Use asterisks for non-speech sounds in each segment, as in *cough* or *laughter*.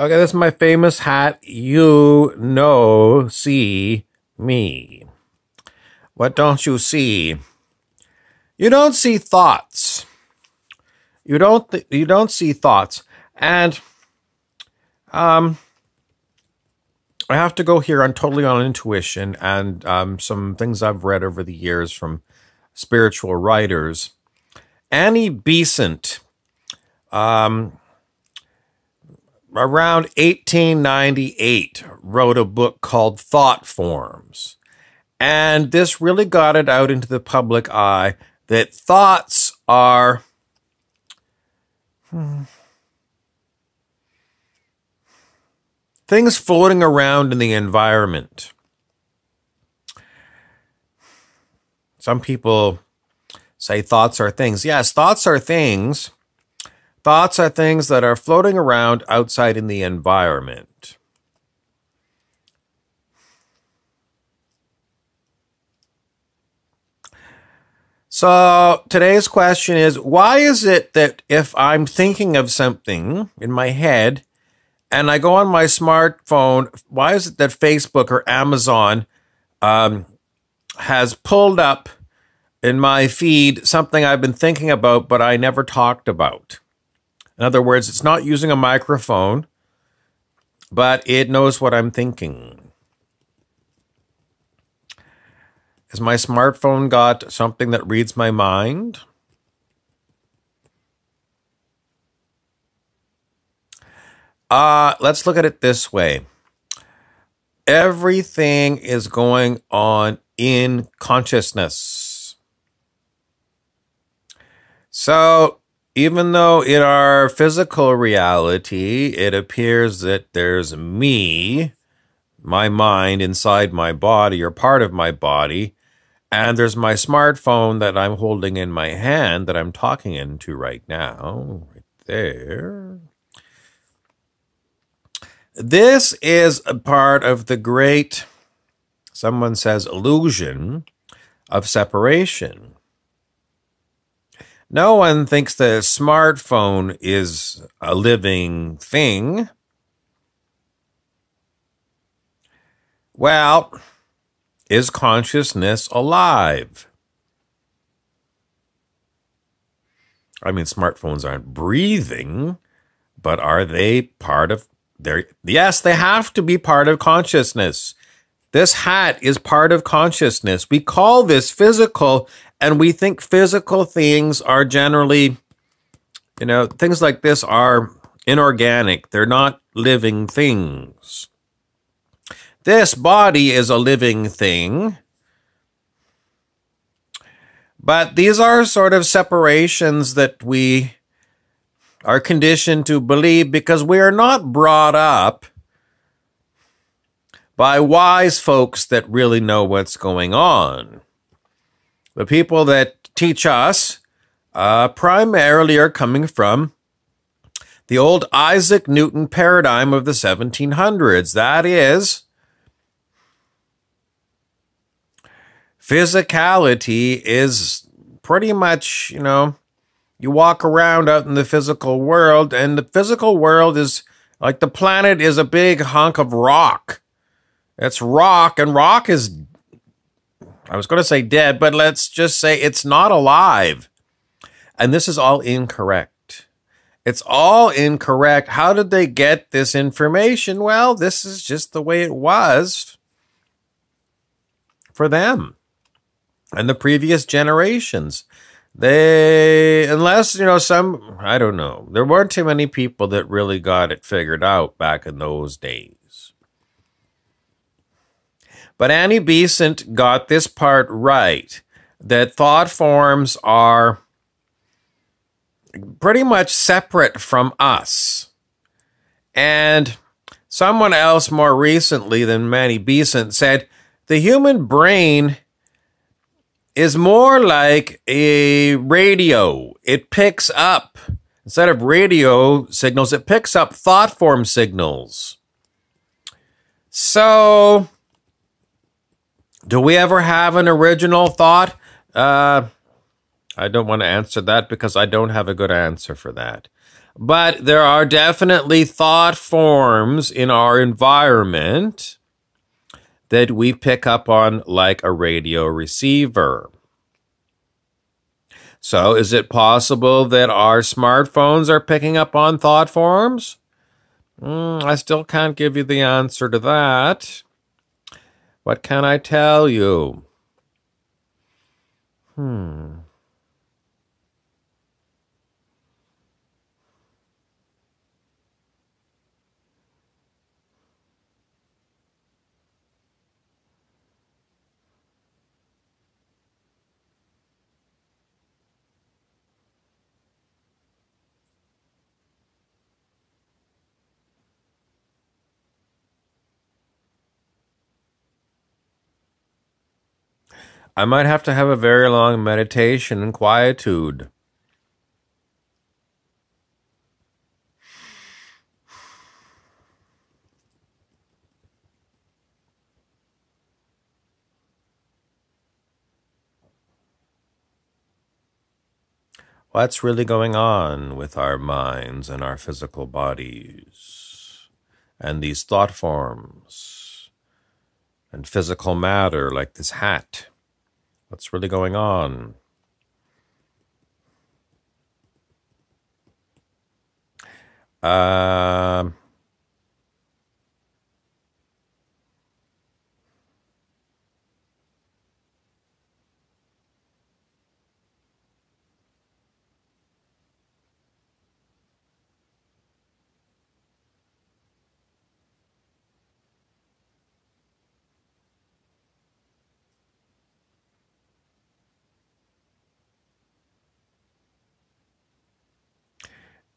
Okay, this is my famous hat. You know, see me. What don't you see? You don't see thoughts. You don't. Th- you don't see thoughts. And um, I have to go here on totally on intuition and um, some things I've read over the years from spiritual writers. Annie Besant, um, around 1898, wrote a book called Thought Forms. And this really got it out into the public eye that thoughts are. Hmm, things floating around in the environment. Some people say thoughts are things. Yes, thoughts are things Thoughts are things that are floating around outside in the environment. So today's question is why is it that if I'm thinking of something in my head and I go on my smartphone, why is it that Facebook or Amazon um, has pulled up in my feed something I've been thinking about but I never talked about? In other words, it's not using a microphone, but it knows what I'm thinking. Has my smartphone got something that reads my mind? Uh, let's look at it this way. Everything is going on in consciousness. So even though in our physical reality it appears that there's me, my mind inside my body or part of my body, and there's my smartphone that I'm holding in my hand that I'm talking into right now, right there. This is a part of the great, someone says, illusion of separation. No one thinks the smartphone is a living thing. Well, is consciousness alive? I mean, smartphones aren't breathing, but are they part of their. Yes, they have to be part of consciousness. This hat is part of consciousness. We call this physical and we think physical things are generally, you know, things like this are inorganic, they're not living things. This body is a living thing. But these are sort of separations that we are conditioned to believe because we are not brought up by wise folks that really know what's going on. The people that teach us uh, primarily are coming from the old Isaac Newton paradigm of the 1700s. That is, physicality is pretty much, you know, you walk around out in the physical world, and the physical world is like the planet is a big hunk of rock. It's rock, and rock is I was going to say dead, but let's just say it's not alive. And this is all incorrect. It's all incorrect. How did they get this information? Well, this is just the way it was for them and the previous generations. They, unless, you know, some, I don't know, there weren't too many people that really got it figured out back in those days. But Annie Besant got this part right that thought forms are pretty much separate from us. And someone else more recently than Manny Besant said the human brain is more like a radio, it picks up. Instead of radio signals, it picks up thought form signals. So, do we ever have an original thought? Uh, I don't want to answer that because I don't have a good answer for that. But there are definitely thought forms in our environment that we pick up on like a radio receiver. So, is it possible that our smartphones are picking up on thought forms? Mm, I still can't give you the answer to that. What can I tell you? Hmm. I might have to have a very long meditation and quietude. What's really going on with our minds and our physical bodies and these thought forms and physical matter like this hat? What's really going on? Um. Uh,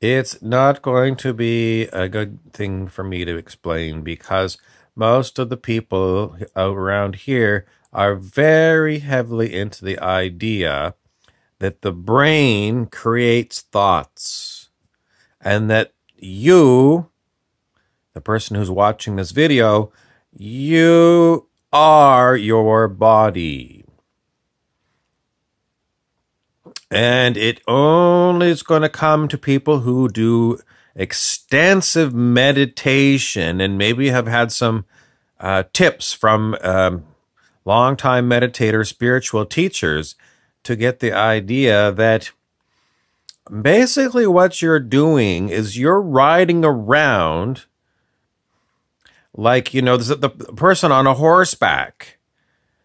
It's not going to be a good thing for me to explain because most of the people around here are very heavily into the idea that the brain creates thoughts and that you, the person who's watching this video, you are your body. And it only is going to come to people who do extensive meditation and maybe have had some uh, tips from um, longtime meditator spiritual teachers to get the idea that basically what you're doing is you're riding around like you know the, the person on a horseback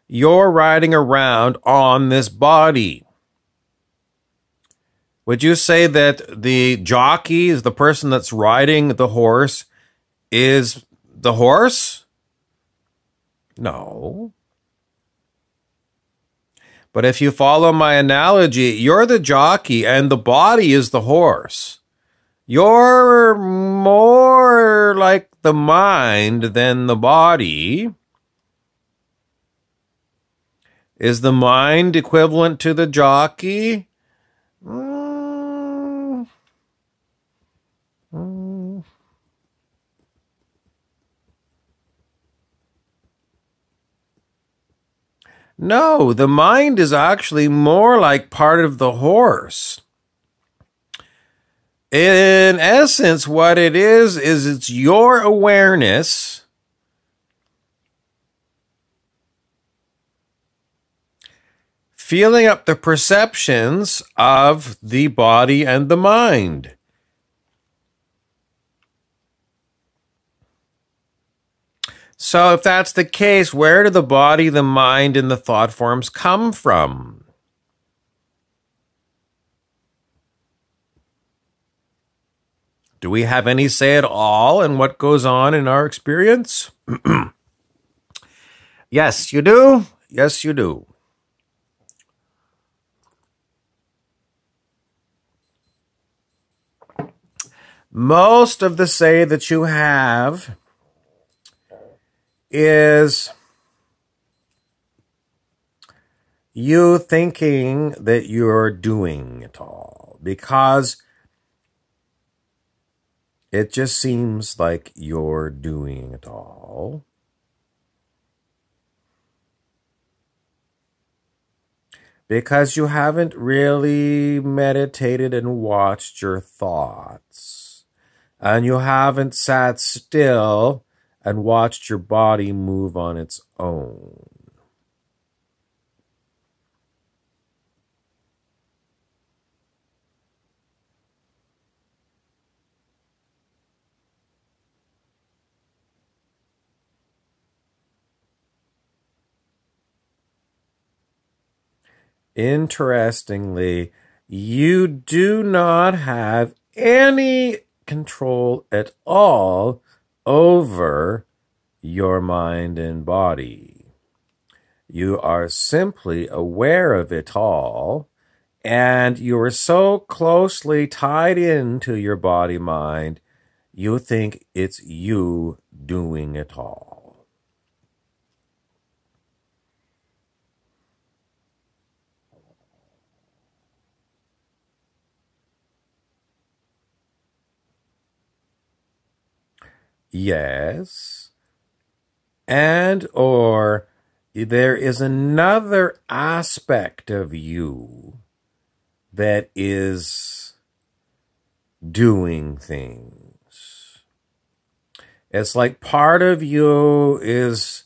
you're riding around on this body would you say that the jockey is the person that's riding the horse is the horse? No. But if you follow my analogy, you're the jockey and the body is the horse. You're more like the mind than the body. Is the mind equivalent to the jockey? No, the mind is actually more like part of the horse. In essence, what it is, is it's your awareness feeling up the perceptions of the body and the mind. So, if that's the case, where do the body, the mind, and the thought forms come from? Do we have any say at all in what goes on in our experience? *clears throat* yes, you do. Yes, you do. Most of the say that you have is you thinking that you're doing it all because it just seems like you're doing it all. Because you haven't really meditated and watched your thoughts. And you haven't sat still and watched your body move on its own. Interestingly, you do not have any control at all over your mind and body. You are simply aware of it all, and you are so closely tied into your body mind, you think it's you doing it all. Yes. And or there is another aspect of you that is doing things. It's like part of you is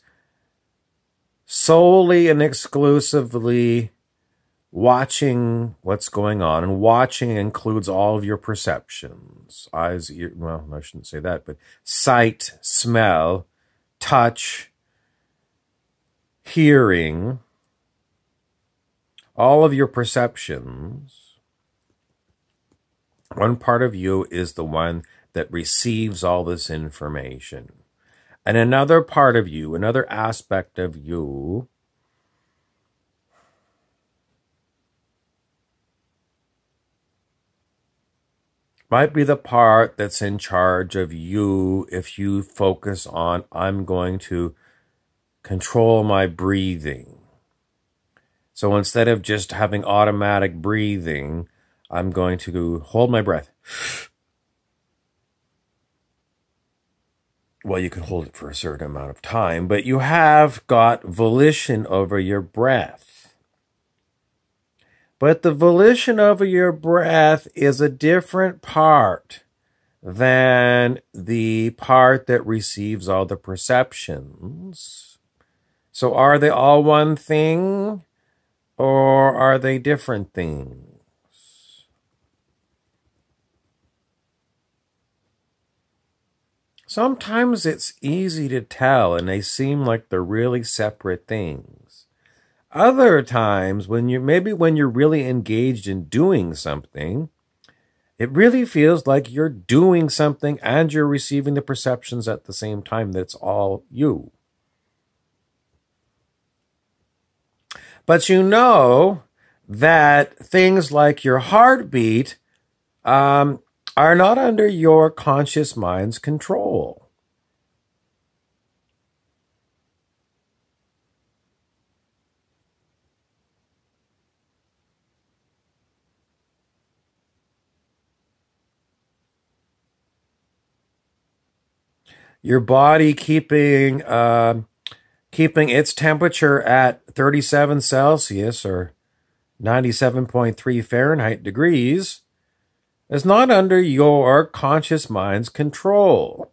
solely and exclusively watching what's going on and watching includes all of your perceptions eyes ear well i shouldn't say that but sight smell touch hearing all of your perceptions one part of you is the one that receives all this information and another part of you another aspect of you might be the part that's in charge of you if you focus on, I'm going to control my breathing. So instead of just having automatic breathing, I'm going to hold my breath. Well, you can hold it for a certain amount of time, but you have got volition over your breath. But the volition over your breath is a different part than the part that receives all the perceptions. So are they all one thing or are they different things? Sometimes it's easy to tell and they seem like they're really separate things. Other times when you're maybe when you're really engaged in doing something, it really feels like you're doing something and you're receiving the perceptions at the same time that's all you. But you know that things like your heartbeat um, are not under your conscious mind's control. your body keeping uh, keeping its temperature at 37 Celsius or 97.3 Fahrenheit degrees is not under your conscious mind's control.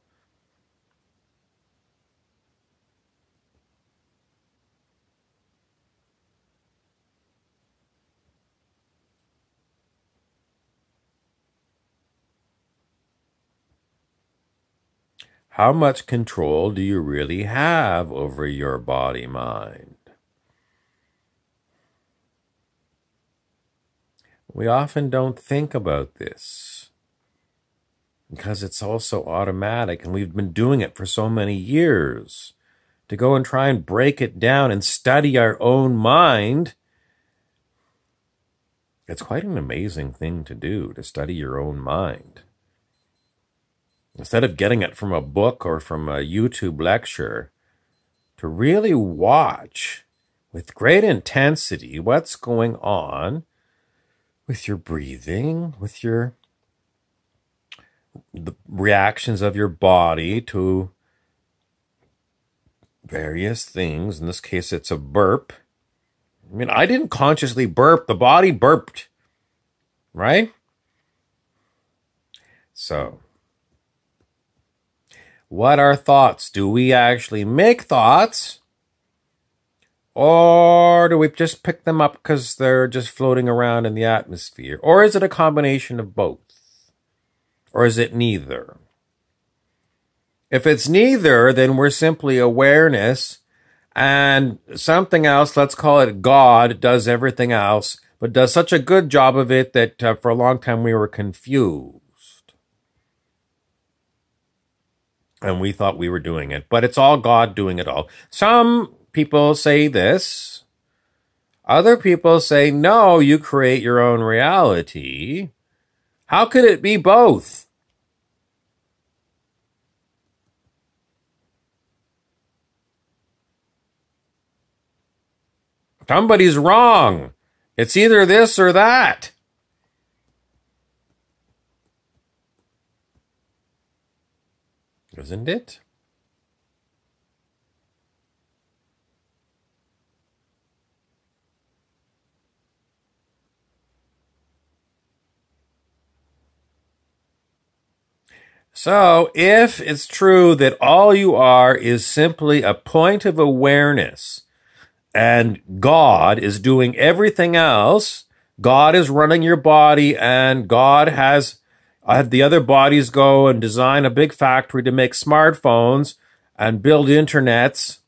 How much control do you really have over your body mind? We often don't think about this because it's all so automatic and we've been doing it for so many years. To go and try and break it down and study our own mind, it's quite an amazing thing to do to study your own mind instead of getting it from a book or from a YouTube lecture, to really watch with great intensity what's going on with your breathing, with your the reactions of your body to various things. In this case, it's a burp. I mean, I didn't consciously burp, the body burped, right? So, what are thoughts? Do we actually make thoughts? Or do we just pick them up because they're just floating around in the atmosphere? Or is it a combination of both? Or is it neither? If it's neither, then we're simply awareness and something else, let's call it God, does everything else, but does such a good job of it that uh, for a long time we were confused. and we thought we were doing it. But it's all God doing it all. Some people say this. Other people say, no, you create your own reality. How could it be both? Somebody's wrong. It's either this or that. is not it? So, if it's true that all you are is simply a point of awareness and God is doing everything else, God is running your body and God has I had the other bodies go and design a big factory to make smartphones and build internets.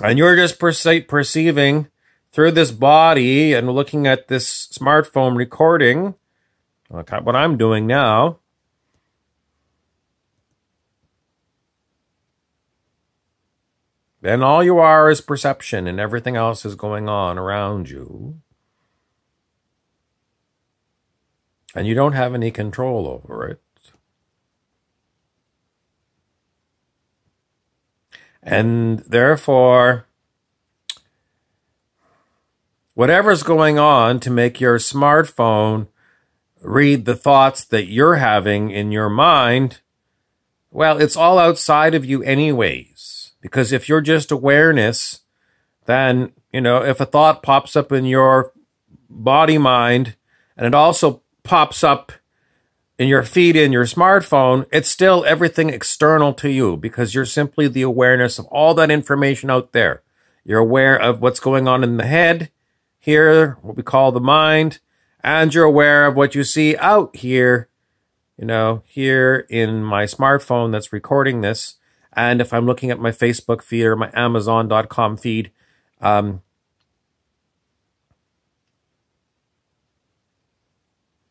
And you're just perce perceiving through this body and looking at this smartphone recording, like what I'm doing now. Then all you are is perception, and everything else is going on around you. And you don't have any control over it. And therefore, whatever's going on to make your smartphone read the thoughts that you're having in your mind, well, it's all outside of you, anyways. Because if you're just awareness, then, you know, if a thought pops up in your body mind and it also pops up in your feed in your smartphone, it's still everything external to you because you're simply the awareness of all that information out there. You're aware of what's going on in the head here, what we call the mind, and you're aware of what you see out here, you know, here in my smartphone that's recording this. And if I'm looking at my Facebook feed or my Amazon.com feed, um,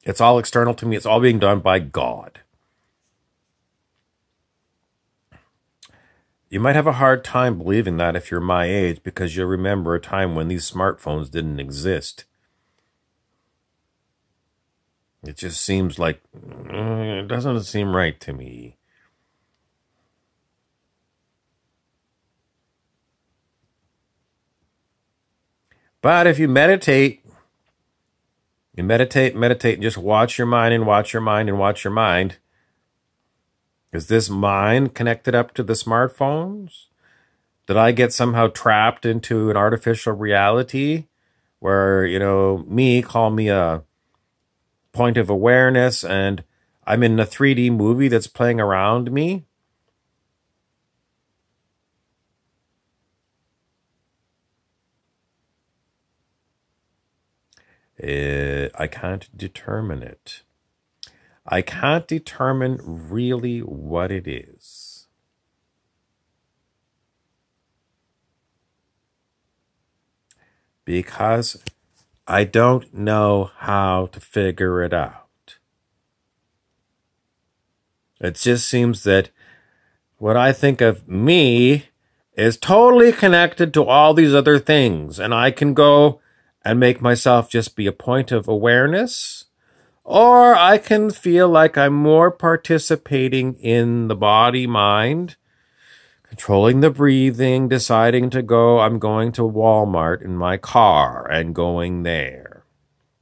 It's all external to me. It's all being done by God. You might have a hard time believing that if you're my age because you'll remember a time when these smartphones didn't exist. It just seems like mm, it doesn't seem right to me. But if you meditate you meditate, meditate, and just watch your mind and watch your mind and watch your mind. Is this mind connected up to the smartphones? Did I get somehow trapped into an artificial reality where, you know, me, call me a point of awareness and I'm in a 3D movie that's playing around me? Uh, I can't determine it. I can't determine really what it is. Because I don't know how to figure it out. It just seems that what I think of me is totally connected to all these other things, and I can go and make myself just be a point of awareness, or I can feel like I'm more participating in the body mind, controlling the breathing, deciding to go, I'm going to Walmart in my car and going there.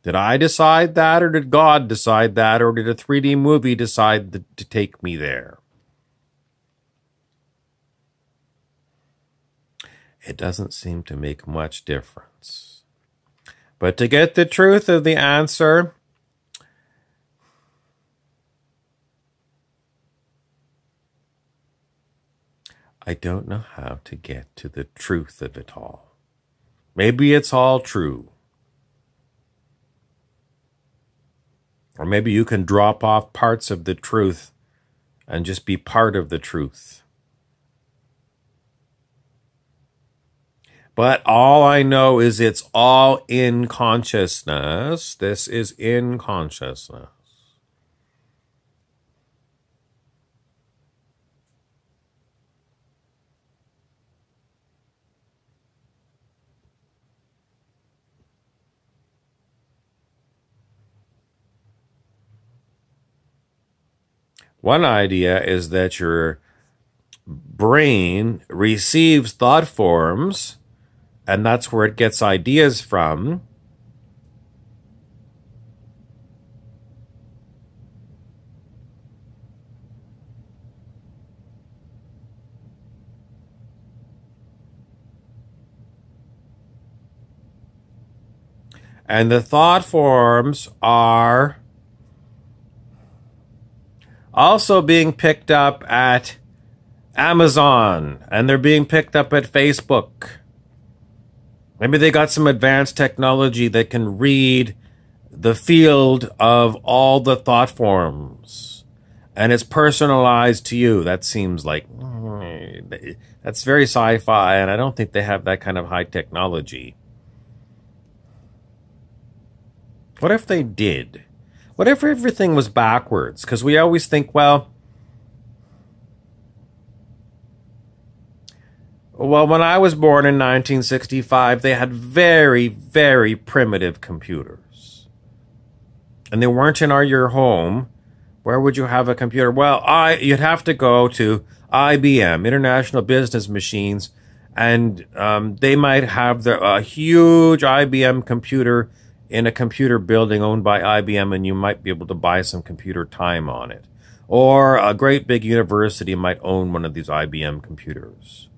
Did I decide that, or did God decide that, or did a 3D movie decide to take me there? It doesn't seem to make much difference. But to get the truth of the answer, I don't know how to get to the truth of it all. Maybe it's all true. Or maybe you can drop off parts of the truth and just be part of the truth. But all I know is it's all in consciousness. This is in consciousness. One idea is that your brain receives thought forms and that's where it gets ideas from. And the thought forms are also being picked up at Amazon and they're being picked up at Facebook. Maybe they got some advanced technology that can read the field of all the thought forms and it's personalized to you. That seems like mm, that's very sci fi, and I don't think they have that kind of high technology. What if they did? What if everything was backwards? Because we always think, well, Well, when I was born in 1965, they had very, very primitive computers. And they weren't in our, your home. Where would you have a computer? Well, I you'd have to go to IBM, International Business Machines, and um, they might have the, a huge IBM computer in a computer building owned by IBM, and you might be able to buy some computer time on it. Or a great big university might own one of these IBM computers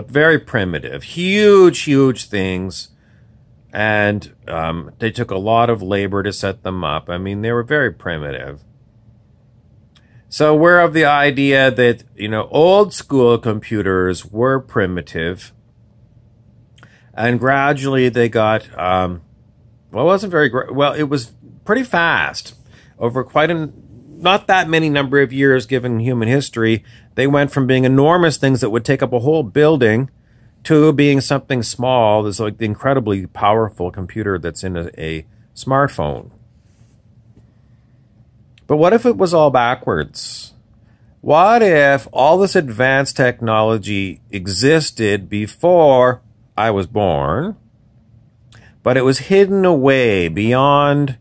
very primitive, huge, huge things. And um, they took a lot of labor to set them up. I mean, they were very primitive. So we're of the idea that, you know, old school computers were primitive. And gradually they got, um, well, it wasn't very, well, it was pretty fast over quite an not that many number of years given human history, they went from being enormous things that would take up a whole building to being something small. This like the incredibly powerful computer that's in a, a smartphone. But what if it was all backwards? What if all this advanced technology existed before I was born, but it was hidden away beyond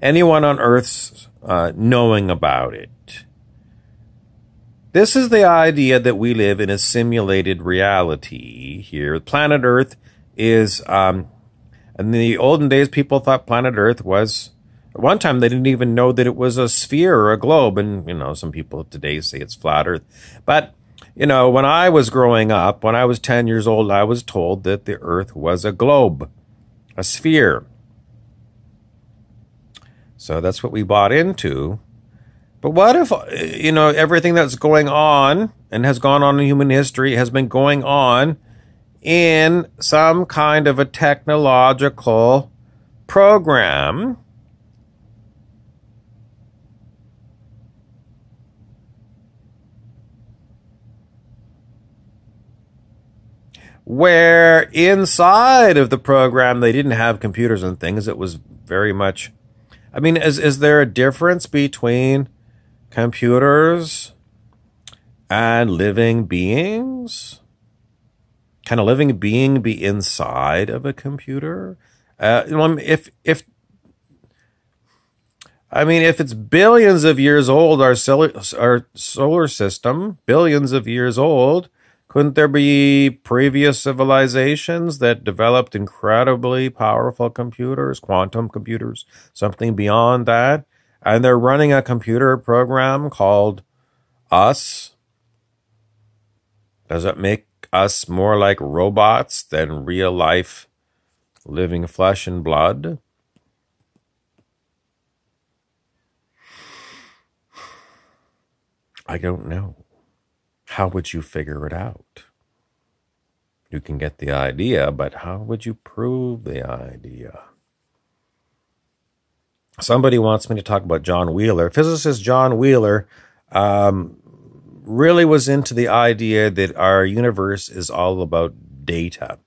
anyone on Earth's uh, knowing about it. This is the idea that we live in a simulated reality here. Planet Earth is, um, in the olden days, people thought planet Earth was, at one time, they didn't even know that it was a sphere or a globe. And, you know, some people today say it's flat Earth. But, you know, when I was growing up, when I was 10 years old, I was told that the Earth was a globe, a sphere. So that's what we bought into. But what if, you know, everything that's going on and has gone on in human history has been going on in some kind of a technological program? Where inside of the program they didn't have computers and things, it was very much I mean, is is there a difference between computers and living beings? Can a living being be inside of a computer? Uh, you know, if if I mean, if it's billions of years old, our solar, our solar system, billions of years old, couldn't there be previous civilizations that developed incredibly powerful computers, quantum computers, something beyond that? And they're running a computer program called Us. Does it make us more like robots than real life living flesh and blood? I don't know how would you figure it out? You can get the idea, but how would you prove the idea? Somebody wants me to talk about John Wheeler. Physicist John Wheeler um, really was into the idea that our universe is all about data.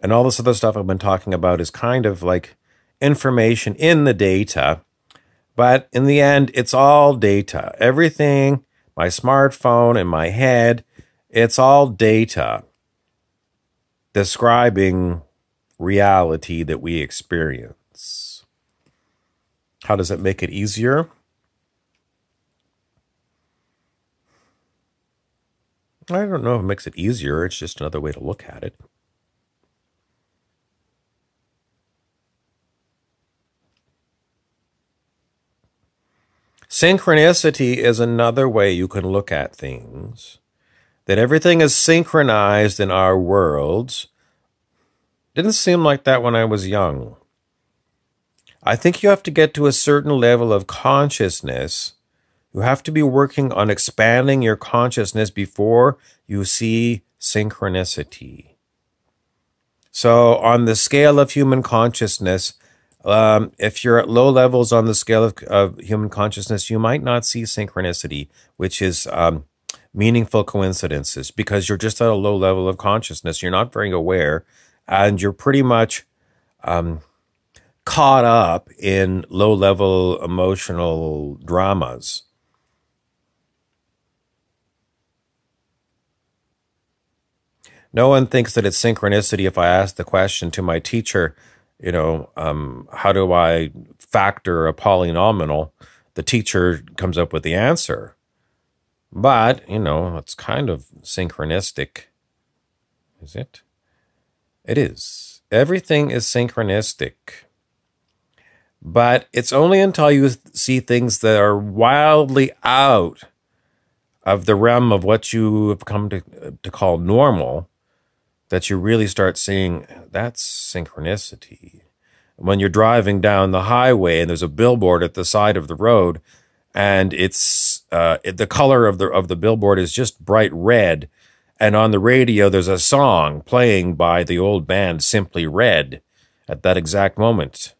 And all this other stuff I've been talking about is kind of like information in the data but in the end, it's all data. Everything, my smartphone and my head, it's all data describing reality that we experience. How does it make it easier? I don't know if it makes it easier. It's just another way to look at it. Synchronicity is another way you can look at things, that everything is synchronized in our worlds. Didn't seem like that when I was young. I think you have to get to a certain level of consciousness. You have to be working on expanding your consciousness before you see synchronicity. So, on the scale of human consciousness, um, if you're at low levels on the scale of, of, human consciousness, you might not see synchronicity, which is um, meaningful coincidences, because you're just at a low level of consciousness. You're not very aware, and you're pretty much um, caught up in low level emotional dramas. No one thinks that it's synchronicity if I ask the question to my teacher you know, um, how do I factor a polynomial? The teacher comes up with the answer. But, you know, it's kind of synchronistic. Is it? It is. Everything is synchronistic. But it's only until you see things that are wildly out of the realm of what you have come to, to call normal that you really start seeing that's synchronicity. When you're driving down the highway and there's a billboard at the side of the road, and it's uh, it, the color of the of the billboard is just bright red, and on the radio there's a song playing by the old band Simply Red at that exact moment.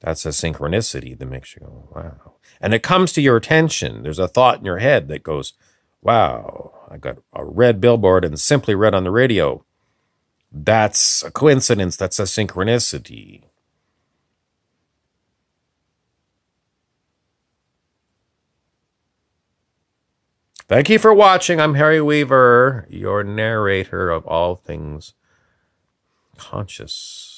That's a synchronicity that makes you go, wow. And it comes to your attention. There's a thought in your head that goes, wow, I got a red billboard and simply red on the radio. That's a coincidence. That's a synchronicity. Thank you for watching. I'm Harry Weaver, your narrator of all things conscious.